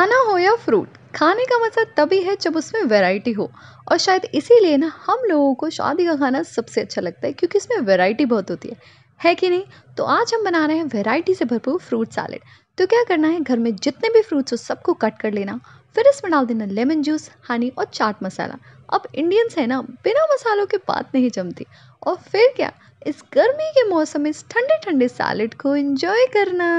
खाना हो या फ्रूट खाने का मज़ा तभी है जब उसमें वैरायटी हो और शायद इसीलिए ना हम लोगों को शादी का खाना सबसे अच्छा लगता है क्योंकि इसमें वैरायटी बहुत होती है है कि नहीं तो आज हम बना रहे हैं वैरायटी से भरपूर फ्रूट सैलेड तो क्या करना है घर में जितने भी फ्रूट्स हो सबको कट कर लेना फिर इसमें डाल देना लेमन जूस हनी और चाट मसाला अब इंडियंस है ना बिना मसालों के बात नहीं जमती और फिर क्या इस गर्मी के मौसम में इस ठंडे ठंडे सैलेड को एंजॉय करना